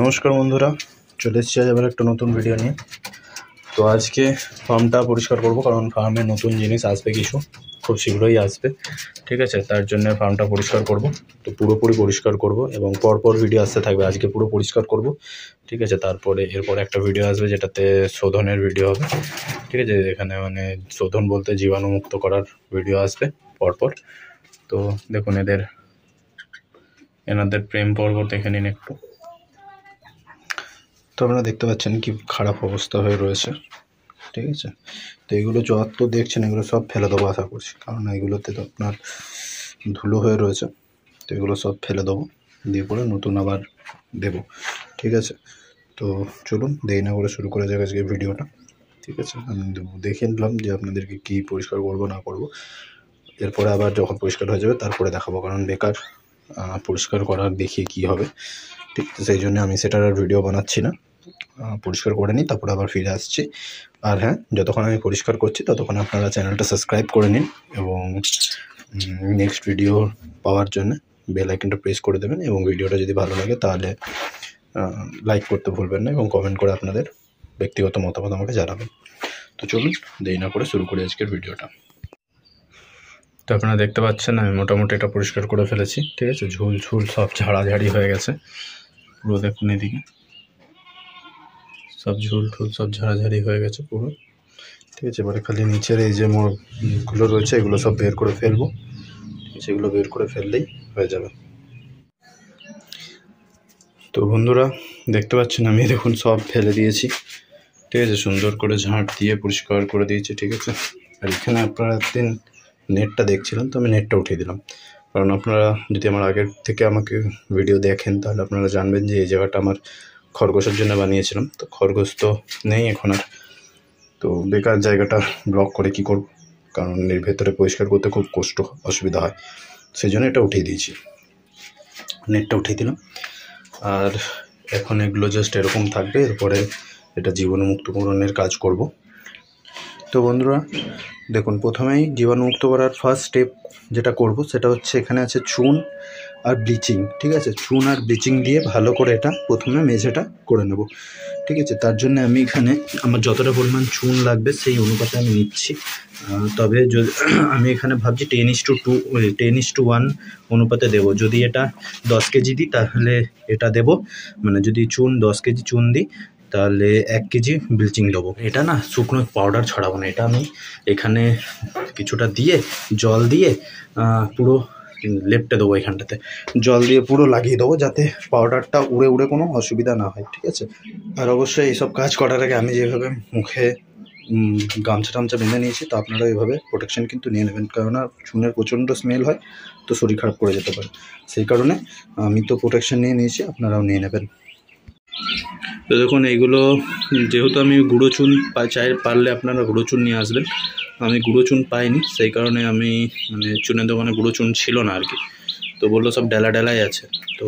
নমস্কার বন্ধুরা চলে এসেছি আজ আবার একটা নতুন ভিডিও নিয়ে তো আজকে ফার্মটা পরিষ্কার করব কারণ ফার্মে নতুন জিনিস আসবে কিছু খুব শীঘ্রই আসবে ঠিক আছে তার জন্য ফার্মটা পরিষ্কার করব তো পুরোপুরি পরিষ্কার করব এবং পরপর ভিডিও আসতে থাকবে আজকে পুরো পরিষ্কার করব ঠিক আছে তারপরে এরপর একটা ভিডিও আসবে যেটাতে শোধনের ভিডিও হবে ঠিক আছে এখানে মানে শোধন বলতে জীবাণুমুক্ত করার ভিডিও আসবে পরপর তো দেখুন এদের এনাদের প্রেম পর্ব দেখে নিন একটু তো আপনারা দেখতে পাচ্ছেন কি খারাপ অবস্থা হয়ে রয়েছে ঠিক আছে তো এগুলো যত দেখছেন এগুলো সব ফেলে দেবো আশা করছি কারণ এগুলোতে তো আপনার ধুলো হয়ে রয়েছে তো এগুলো সব ফেলে দেবো দিয়ে পরে নতুন আবার দেব ঠিক আছে তো চলুন দেই না করে শুরু করে যাক আজকে ভিডিওটা ঠিক আছে আমি দেখে নিলাম যে আপনাদেরকে কী পরিষ্কার করবো না করবো এরপরে আবার যখন পরিষ্কার হয়ে যাবে তারপরে দেখাবো কারণ বেকার পরিষ্কার করার দেখি কি হবে ঠিক সেই জন্য আমি সেটার আর ভিডিও বানাচ্ছি না পরিষ্কার করে নিই তারপরে আবার ফিরে আসছি আর হ্যাঁ যতক্ষণ আমি পরিষ্কার করছি ততক্ষণ আপনারা চ্যানেলটা সাবস্ক্রাইব করে নিন এবং নেক্সট ভিডিও পাওয়ার জন্য বেল আইকনটা প্রেস করে দেবেন এবং ভিডিওটা যদি ভালো লাগে তাহলে লাইক করতে ভুলবেন না এবং কমেন্ট করে আপনাদের ব্যক্তিগত মতামত আমাকে জানাবেন তো চলুন দেরি না করে শুরু করি আজকের ভিডিওটা আপনারা দেখতে পাচ্ছেন আমি মোটামুটি এটা পরিষ্কার করে ফেলেছি ঠিক আছে ঝুল ঝুল সব ঝাড়াঝাড়ি হয়ে গেছে পুরো দেখুন এদিকে সব ঝুল ঠুল সব ঝাড়াঝাড়ি হয়ে গেছে পুরো ঠিক আছে এবারে খালি নিচের এই যে মোড়গুলো রয়েছে এগুলো সব বের করে ফেলবো সেগুলো বের করে ফেললেই হয়ে যাবে তো বন্ধুরা দেখতে পাচ্ছেন আমি দেখুন সব ফেলে দিয়েছি ঠিক আছে সুন্দর করে ঝাঁট দিয়ে পরিষ্কার করে দিয়েছি ঠিক আছে আর এখানে আপনারা দিন নেটটা দেখছিলাম তো আমি নেটটা উঠিয়ে দিলাম কারণ আপনারা যদি আমার আগের থেকে আমাকে ভিডিও দেখেন তাহলে আপনারা জানবেন যে এই জায়গাটা আমার খরগোশের জন্য বানিয়েছিলাম তো খরগোশ তো নেই এখন আর তো বেকার জায়গাটা ব্লক করে কি করব কারণ এর ভেতরে পরিষ্কার করতে খুব কষ্ট অসুবিধা হয় সেই জন্য এটা উঠিয়ে দিয়েছি নেটটা উঠিয়ে দিলাম আর এখন এগুলো জাস্ট এরকম থাকবে এরপরে এটা জীবনমুক্তকরণের কাজ করব তো বন্ধুরা দেখুন প্রথমেই জীবাণুমুক্ত করার ফার্স্ট স্টেপ যেটা করব সেটা হচ্ছে এখানে আছে চুন আর ব্লিচিং ঠিক আছে চুন আর ব্লিচিং দিয়ে ভালো করে এটা প্রথমে মেঝেটা করে নেব ঠিক আছে তার জন্য আমি এখানে আমার যতটা পরিমাণ চুন লাগবে সেই অনুপাতে আমি নিচ্ছি তবে যদি আমি এখানে ভাবছি ten is to two ten is to one অনুপাতে দেবো যদি এটা দশ কেজি দিই তাহলে এটা দেব মানে যদি চুন দশ কেজি চুন দিই তাহলে এক কেজি ব্লিচিং দেবো এটা না শুকনো পাউডার ছড়াবো না এটা আমি এখানে কিছুটা দিয়ে জল দিয়ে পুরো লেপটে দেবো এখানটাতে জল দিয়ে পুরো লাগিয়ে দেবো যাতে পাউডারটা উড়ে উড়ে কোনো অসুবিধা না হয় ঠিক আছে আর অবশ্যই এইসব কাজ করার আগে আমি যেভাবে মুখে গামছা টামছা বেঁধে নিয়েছি তো আপনারা এভাবে প্রোটেকশান কিন্তু নিয়ে নেবেন কেননা চুনের প্রচণ্ড স্মেল হয় তো শরীর খারাপ করে যেতে পারে সেই কারণে আমি তো প্রোটেকশান নিয়ে নিয়েছি আপনারাও নিয়ে নেবেন তো দেখুন এইগুলো যেহেতু আমি গুঁড়ো চুন চাই পারলে আপনারা গুঁড়ো চুন নিয়ে আসবেন আমি গুঁড়ো চুন পাইনি সেই কারণে আমি মানে চুনের দোকানে গুঁড়ো চুন ছিল না আর কি তো বললো সব ডেলা ডেলাই আছে তো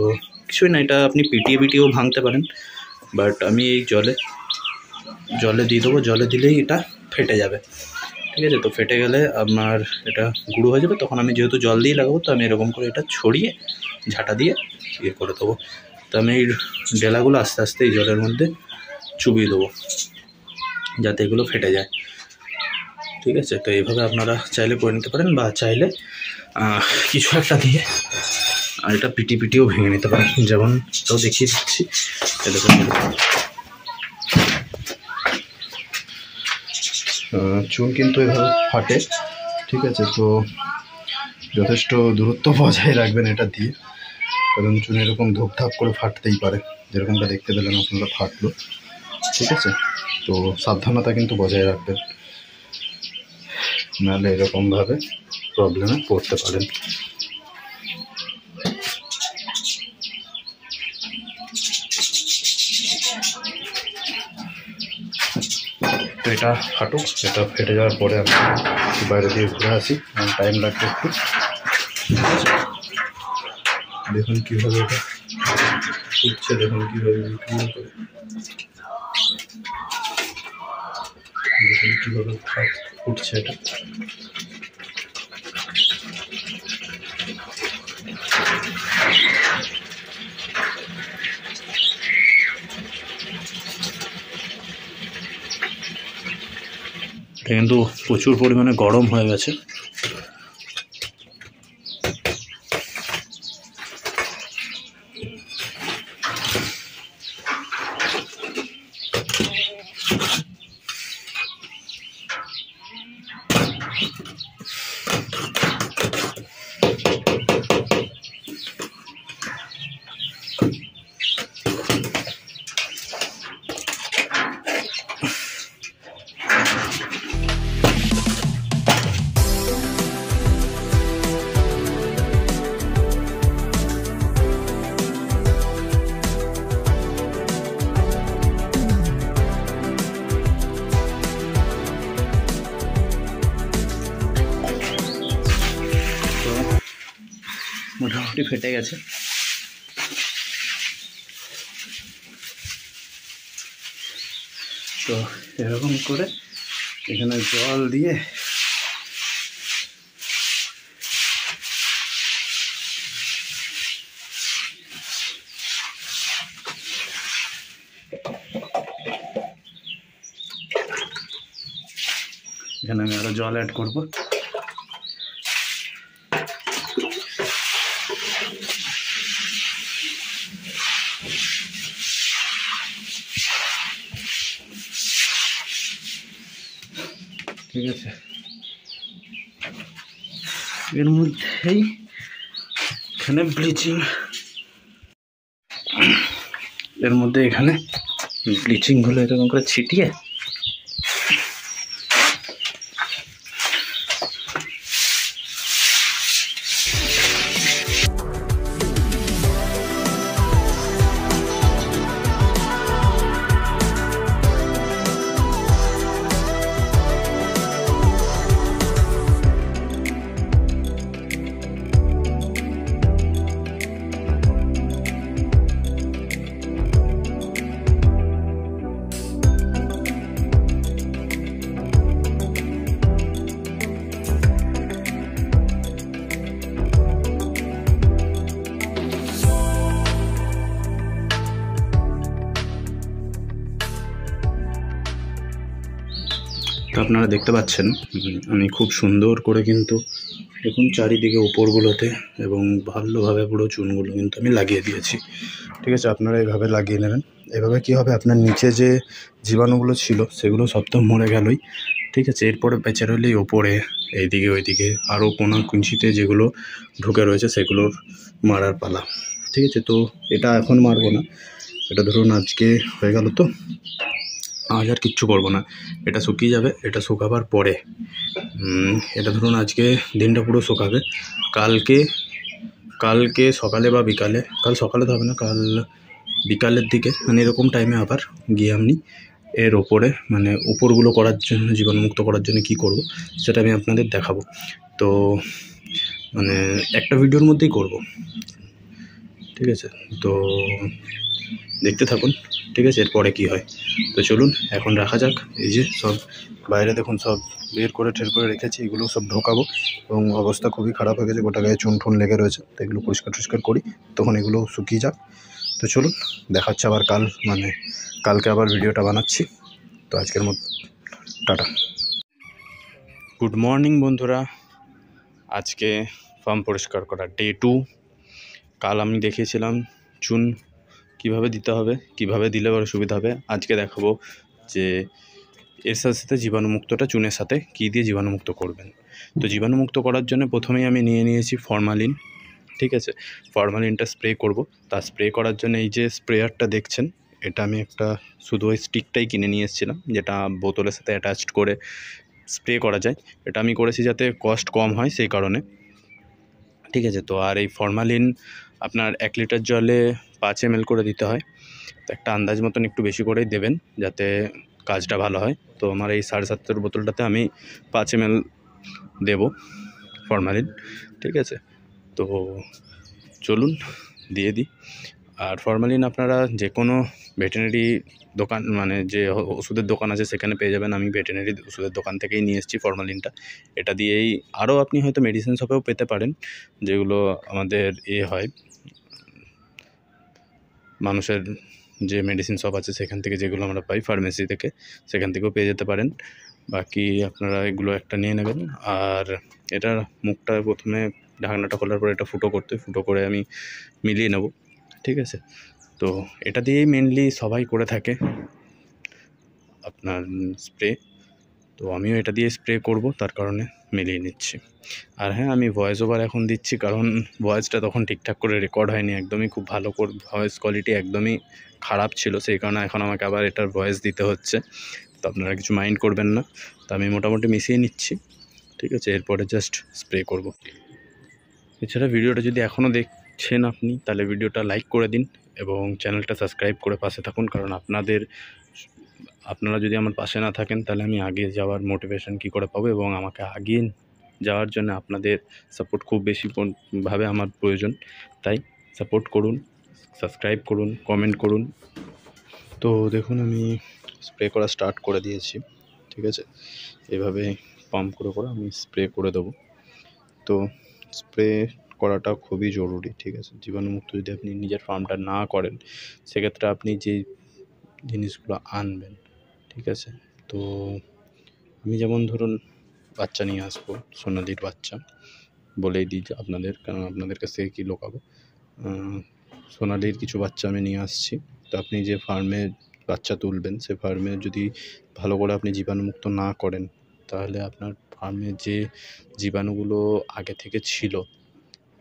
কিছুই না এটা আপনি পিটিয়ে পিটিয়েও ভাঙতে পারেন বাট আমি এই জলে জলে দিয়ে দেবো জলে দিলেই এটা ফেটে যাবে ঠিক আছে তো ফেটে গেলে আমার এটা গুঁড়ো হয়ে যাবে তখন আমি যেহেতু জল দিয়ে লাগাবো তো আমি এরকম করে এটা ছড়িয়ে ঝাঁটা দিয়ে ইয়ে করে দেবো তো আমি এই ডেলাগুলো আস্তে আস্তে এই জলের মধ্যে চুবিয়ে দেবো যাতে এগুলো ফেটে যায় ঠিক আছে তো এইভাবে আপনারা চাইলে করে নিতে পারেন বা চাইলে কিছু একটা দিয়ে আর এটা পিটি পিটিও ভেঙে নিতে পারেন যেমন তো দেখিয়ে দিচ্ছি এরকম কিন্তু এভাবে ফাটে ঠিক আছে তো যথেষ্ট দূরত্ব বজায় রাখবেন এটা দিয়ে কারণ চুন এরকম ধাপ করে ফাটতেই পারে যেরকমটা দেখতে পেলেন আপনারা ফাটলো ঠিক আছে তো সাবধানতা কিন্তু বজায় রাখবেন নাহলে এরকমভাবে প্রবলেমে পড়তে পারেন তো এটা ফাটুক এটা ফেটে যাওয়ার পরে আমি বাইরে দিয়ে ঘুরে আসি টাইম লাগবে একটু ঠিক আছে দেখুন কিভাবে এটা উঠছে দেখুন কিভাবে বিভিন্ন করে দেখুন উঠছে এটা কিন্তু প্রচুর পরিমাণে গরম হয়ে গেছে একটু ফেটে গেছে তো এরকম করে এখানে জল দিয়ে এখানে আমি আরো জল অ্যাড করবো গেছে এর মধ্যেই এখানে ব্লিচিং এর মধ্যে এখানে ব্লিচিংগুলো এরকম করে ছিটিয়ে দেখতে পাচ্ছেন আমি খুব সুন্দর করে কিন্তু দেখুন চারিদিকে উপরগুলোতে এবং ভালোভাবে পুরো চুনগুলো কিন্তু আমি লাগিয়ে দিয়েছি ঠিক আছে আপনারা এভাবে লাগিয়ে নেবেন এভাবে কি হবে আপনার নিচে যে জীবাণুগুলো ছিল সেগুলো সব তো মরে গেলই ঠিক আছে এরপরে বেচার হলে ওপরে এইদিকে ওইদিকে আরও কোনো কুঞ্চিতে যেগুলো ঢুকে রয়েছে সেগুলোর মারার পালা ঠিক আছে তো এটা এখন মারবো না এটা ধরুন আজকে হয়ে গেল তো আজ আর কিচ্ছু করবো না এটা শুকিয়ে যাবে এটা শুকাবার পরে এটা ধরুন আজকে দিনটা পুরো শুকাবে কালকে কালকে সকালে বা বিকালে কাল সকালে তো হবে না কাল বিকালের দিকে মানে এরকম টাইমে আবার গিয়ে আপনি এর ওপরে মানে উপরগুলো করার জন্য জীবাণুমুক্ত করার জন্য কি করব সেটা আমি আপনাদের দেখাবো তো মানে একটা ভিডিওর মধ্যেই করব ঠিক আছে তো দেখতে থাকুন ঠিক আছে এরপরে কি হয় তো চলুন এখন রাখা যাক এই যে সব বাইরে দেখুন সব বের করে ঠের করে রেখেছি এগুলো সব ঢোকাবো এবং অবস্থা খুবই খারাপ হয়ে গেছে গোটা গায়ে চুন ঠুন লেগে রয়েছে তো এগুলো পরিষ্কার টরিষ্কার করি তখন এগুলো শুকিয়ে যাক তো চলুন দেখাচ্ছে আবার কাল মানে কালকে আবার ভিডিওটা বানাচ্ছি তো আজকের মতো টাটা গুড মর্নিং বন্ধুরা আজকে ফার্ম পরিষ্কার করা ডে টু কাল আমি দেখিয়েছিলাম চুন কিভাবে দিতে হবে কিভাবে দিলে বড় সুবিধা হবে আজকে দেখাবো যে এর সাথে সাথে জীবাণুমুক্তটা চুনের সাথে কী দিয়ে জীবাণুমুক্ত করবেন তো জীবাণুমুক্ত করার জন্য প্রথমেই আমি নিয়ে নিয়েছি ফরমালিন ঠিক আছে ফরমালিনটা স্প্রে করব তা স্প্রে করার জন্য এই যে স্প্রেয়ারটা দেখছেন এটা আমি একটা শুধু ওই স্টিকটাই কিনে নিয়ে এসেছিলাম যেটা বোতলের সাথে অ্যাটাচড করে স্প্রে করা যায় এটা আমি করেছি যাতে কস্ট কম হয় সেই কারণে ঠিক আছে তো আর এই ফরমালিন আপনার এক লিটার জলে পাঁচ এম করে দিতে হয় তো একটা আন্দাজ মতন একটু বেশি করেই দেবেন যাতে কাজটা ভালো হয় তো আমার এই সাড়ে সাতটার বোতলটাতে আমি পাঁচ এম দেব ফর্মালিন ঠিক আছে তো চলুন দিয়ে দিই আর ফর্মালিন আপনারা যে কোনো ভেটেনারি দোকান মানে যে ওষুধের দোকান আছে সেখানে পেয়ে যাবেন আমি ভেটেনারি ওষুধের দোকান থেকেই নিয়ে এসেছি ফর্মালিনটা এটা দিয়েই আরও আপনি হয়তো মেডিসিন শপেও পেতে পারেন যেগুলো আমাদের এ হয় মানুষের যে মেডিসিন শপ আছে সেখান থেকে যেগুলো আমরা পাই ফার্মেসি থেকে সেখান থেকেও পেয়ে যেতে পারেন বাকি আপনারা এগুলো একটা নিয়ে নেবেন আর এটার মুখটা প্রথমে ঢাকনাটা খোলার পরে এটা ফুটো করতে ফুটো করে আমি মিলিয়ে নেব ঠিক আছে তো এটা দিয়েই মেনলি সবাই করে থাকে আপনার স্প্রে তো আমিও এটা দিয়ে স্প্রে করব তার কারণে মিলিয়ে নিচ্ছি আর হ্যাঁ আমি ভয়েস ওভার এখন দিচ্ছি কারণ ভয়েসটা তখন ঠিকঠাক করে রেকর্ড হয়নি একদমই খুব ভালো ভয়েস কোয়ালিটি একদমই খারাপ ছিল সেই কারণে এখন আমাকে আবার এটার ভয়েস দিতে হচ্ছে তো আপনারা কিছু মাইন্ড করবেন না তো আমি মোটামুটি মিশিয়ে নিচ্ছি ঠিক আছে এরপরে জাস্ট স্প্রে করব এছাড়া ভিডিওটা যদি এখনও দেখ দেখছেন আপনি তাহলে ভিডিওটা লাইক করে দিন এবং চ্যানেলটা সাবস্ক্রাইব করে পাশে থাকুন কারণ আপনাদের আপনারা যদি আমার পাশে না থাকেন তাহলে আমি আগে যাওয়ার মোটিভেশন কি করে পাবো এবং আমাকে আগিয়ে যাওয়ার জন্য আপনাদের সাপোর্ট খুব বেশি ভাবে আমার প্রয়োজন তাই সাপোর্ট করুন সাবস্ক্রাইব করুন কমেন্ট করুন তো দেখুন আমি স্প্রে করা স্টার্ট করে দিয়েছি ঠিক আছে এভাবে পাম্প করে করে আমি স্প্রে করে দেবো তো স্প্রে করাটা খুবই জরুরি ঠিক আছে জীবাণুমুক্ত যদি আপনি নিজের ফার্মটা না করেন সেক্ষেত্রে আপনি যে জিনিসগুলো আনবেন ঠিক আছে তো আমি যেমন ধরুন বাচ্চা নিয়ে আসবো সোনালির বাচ্চা বলেই দিই আপনাদের কারণ আপনাদের কাছ থেকে কী লোকাবো সোনালির কিছু বাচ্চা আমি নিয়ে আসছি তো আপনি যে ফার্মে বাচ্চা তুলবেন সে ফার্মে যদি ভালো করে আপনি জীবাণুমুক্ত না করেন তাহলে আপনার ফার্মে যে জীবাণুগুলো আগে থেকে ছিল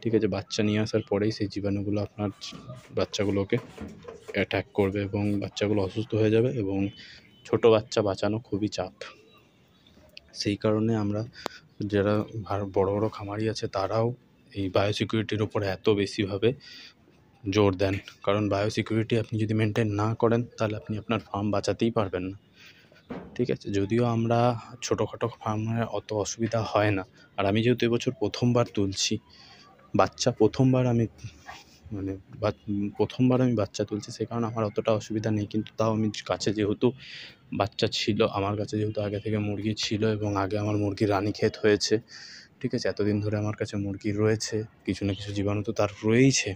ঠিক আছে বাচ্চা নিয়ে আসার পরেই সেই জীবাণুগুলো আপনার বাচ্চাগুলোকে অ্যাট্যাক করবে এবং বাচ্চাগুলো অসুস্থ হয়ে যাবে এবং ছোট বাচ্চা বাঁচানো খুবই চাপ সেই কারণে আমরা যারা বড় বড় খামারি আছে তারাও এই বায়োসিকিউরিটির ওপর এত বেশিভাবে জোর দেন কারণ বায়োসিকিউরিটি আপনি যদি মেনটেন না করেন তাহলে আপনি আপনার ফার্ম বাঁচাতেই পারবেন না ঠিক আছে যদিও আমরা ছোটোখাটো ফার্মে অত অসুবিধা হয় না আর আমি যেহেতু এবছর প্রথমবার তুলছি বাচ্চা প্রথমবার আমি মানে প্রথমবার আমি বাচ্চা তুলছি সে কারণে আমার অতটা অসুবিধা নেই কিন্তু তাও আমি কাছে যেহেতু বাচ্চা ছিল আমার কাছে যেহেতু আগে থেকে মুরগি ছিল এবং আগে আমার মুরগির রানী ক্ষেত হয়েছে ঠিক আছে এতদিন ধরে আমার কাছে মুরগি রয়েছে কিছু না কিছু জীবাণু তো তার রয়েইছে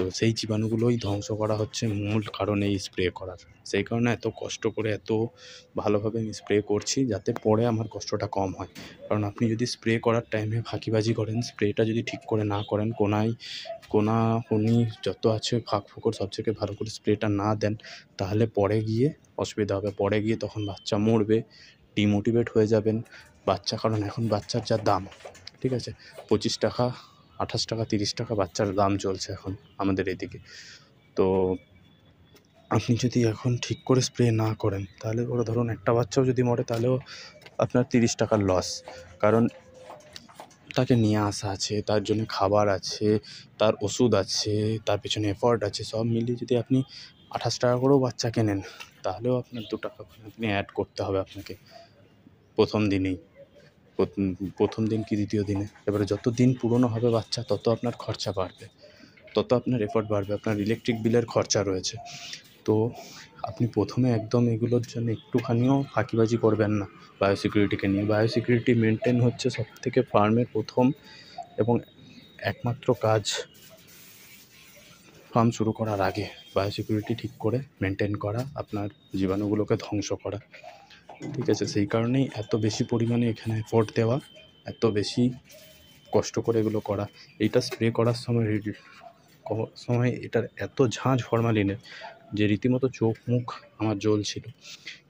তো সেই জীবাণুগুলোই ধ্বংস করা হচ্ছে মূল কারণে এই স্প্রে করার সেই কারণে এত কষ্ট করে এত ভালোভাবে আমি স্প্রে করছি যাতে পরে আমার কষ্টটা কম হয় কারণ আপনি যদি স্প্রে করার টাইমে ফাঁকিবাজি করেন স্প্রেটা যদি ঠিক করে না করেন কোনায় কোনা কোনি যত আছে ফাঁক ফুকর সব থেকে ভালো করে স্প্রেটা না দেন তাহলে পরে গিয়ে অসুবিধা হবে পরে গিয়ে তখন বাচ্চা মরবে ডিমোটিভেট হয়ে যাবেন বাচ্চা কারণ এখন বাচ্চার যা দাম ঠিক আছে পঁচিশ টাকা আঠাশ টাকা তিরিশ টাকা বাচ্চার দাম চলছে এখন আমাদের এদিকে তো আপনি যদি এখন ঠিক করে স্প্রে না করেন তাহলে ওরা ধরুন একটা বাচ্চাও যদি মরে তাহলেও আপনার তিরিশ টাকার লস কারণ তাকে নিয়ে আসা আছে তার জন্য খাবার আছে তার ওষুধ আছে তার পেছনে এফর্ট আছে সব মিলিয়ে যদি আপনি আঠাশ টাকা করেও বাচ্চা কেনেন তাহলেও আপনার দু টাকা আপনি অ্যাড করতে হবে আপনাকে প্রথম দিনেই প্রথম দিন কি দ্বিতীয় দিনে এবারে যত দিন পুরনো হবে বাচ্চা তত আপনার খরচা বাড়বে তত আপনার এফোর্ট বাড়বে আপনার ইলেকট্রিক বিলের খরচা রয়েছে তো আপনি প্রথমে একদম এগুলোর জন্য একটুখানিও ফাঁকিবাজি করবেন না বায়োসিকিউরিটিকে নিয়ে বায়োসিকিউরিটি মেনটেন হচ্ছে সব থেকে ফার্মের প্রথম এবং একমাত্র কাজ ফার্ম শুরু করার আগে বায়োসিকিউরিটি ঠিক করে মেনটেন করা আপনার জীবাণুগুলোকে ধ্বংস করা ঠিক আছে সেই কারণেই এত বেশি পরিমাণে এখানে এফোর্ট দেওয়া এত বেশি কষ্ট করে এগুলো করা এটা স্প্রে করার সময় সময় এটার এত ঝাঁঝ ফরমালিনের যে রীতিমতো চোখ মুখ আমার জ্বলছিল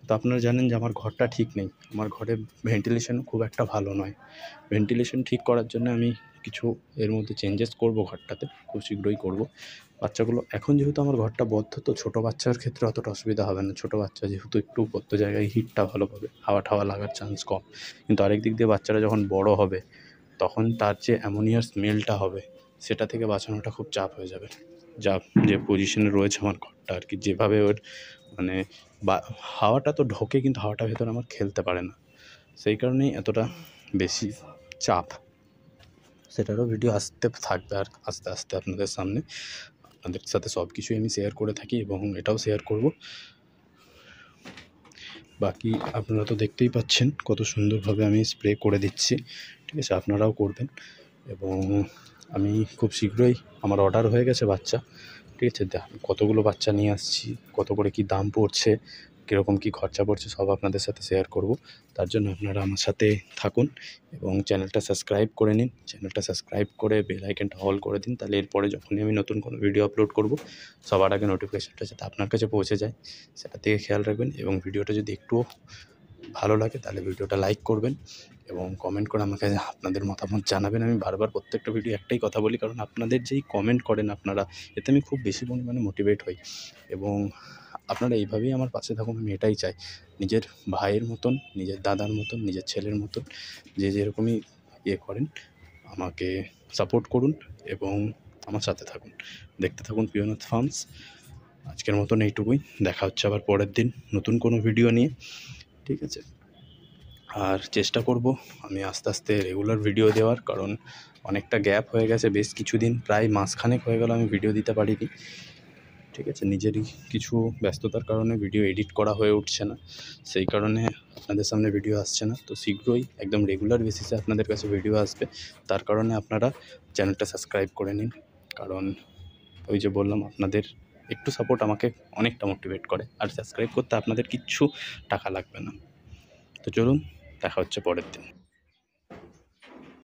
তো আপনারা জানেন যে আমার ঘরটা ঠিক নেই আমার ঘরে ভেন্টিলেশন খুব একটা ভালো নয় ভেন্টিলেশন ঠিক করার জন্য আমি কিছু এর মধ্যে চেঞ্জেস করব ঘরটাতে খুব শীঘ্রই করব বাচ্চাগুলো এখন যেহেতু আমার ঘরটা বদ্ধ তো ছোটো বাচ্চার ক্ষেত্রে অতটা অসুবিধা হবে না ছোটো বাচ্চা যেহেতু একটু প্রত্যেক জায়গায় হিটটা ভালো পাবে হাওয়া ঠাওয়া লাগার চান্স কম কিন্তু আরেক দিক দিয়ে বাচ্চারা যখন বড় হবে তখন তার যে অ্যামোনিয়ার স্মেলটা হবে সেটা থেকে বাঁচানোটা খুব চাপ হয়ে যাবে যা যে পজিশনে রয়েছে আমার ঘরটা আর কি যেভাবে ওর মানে বা হাওয়াটা তো ঢোকে কিন্তু হাওয়াটা ভেতরে আমার খেলতে পারে না সেই কারণেই এতটা বেশি চাপ সেটারও ভিডিও আসতে থাকবে আর আস্তে আস্তে আপনাদের সামনে আপনাদের সাথে সব কিছুই আমি শেয়ার করে থাকি এবং এটাও শেয়ার করব বাকি আপনারা তো দেখতেই পাচ্ছেন কত সুন্দরভাবে আমি স্প্রে করে দিচ্ছি ঠিক আছে আপনারাও করবেন এবং আমি খুব শীঘ্রই আমার অর্ডার হয়ে গেছে বাচ্চা ঠিক আছে কতগুলো বাচ্চা নিয়ে আসছি কত করে কি দাম পড়ছে কীরকম কি খরচা পড়ছে সব আপনাদের সাথে শেয়ার করব তার জন্য আপনারা আমার সাথে থাকুন এবং চ্যানেলটা সাবস্ক্রাইব করে নিন চ্যানেলটা সাবস্ক্রাইব করে বেল আইকনটা অল করে দিন তাহলে এরপরে যখনই আমি নতুন কোনো ভিডিও আপলোড করব সবার আগে নোটিফিকেশানটা যাতে আপনার কাছে পৌঁছে যায় সেটা থেকে খেয়াল রাখবেন এবং ভিডিওটা যদি একটুও ভালো লাগে তাহলে ভিডিওটা লাইক করবেন এবং কমেন্ট করে আমাকে আপনাদের মতামত জানাবেন আমি বারবার প্রত্যেকটা ভিডিও একটাই কথা বলি কারণ আপনাদের যেই কমেন্ট করেন আপনারা এতে আমি খুব বেশি পরিমাণে মোটিভেট হই এবং আপনারা এইভাবেই আমার পাশে থাকুন আমি এটাই চাই নিজের ভাইয়ের মতন নিজের দাদার মতন নিজের ছেলের মতন যে যেরকমই ইয়ে করেন আমাকে সাপোর্ট করুন এবং আমার সাথে থাকুন দেখতে থাকুন পিওনাথ ফার্মস আজকের মতন এইটুকুই দেখা হচ্ছে আবার পরের দিন নতুন কোনো ভিডিও নিয়ে ঠিক আছে আর চেষ্টা করব আমি আস্তে আস্তে রেগুলার ভিডিও দেওয়ার কারণ অনেকটা গ্যাপ হয়ে গেছে বেশ কিছুদিন প্রায় মাসখানেক হয়ে গেল আমি ভিডিও দিতে পারিনি ঠিক আছে নিজেরই কিছু ব্যস্ততার কারণে ভিডিও এডিট করা হয়ে উঠছে না সেই কারণে আপনাদের সামনে ভিডিও আসছে না তো শীঘ্রই একদম রেগুলার বেসিসে আপনাদের কাছে ভিডিও আসবে তার কারণে আপনারা চ্যানেলটা সাবস্ক্রাইব করে নিন কারণ ওই যে বললাম আপনাদের একটু সাপোর্ট আমাকে অনেকটা মোটিভেট করে আর সাবস্ক্রাইব করতে আপনাদের কিচ্ছু টাকা লাগবে না তো চলুন দেখা হচ্ছে পরের দিন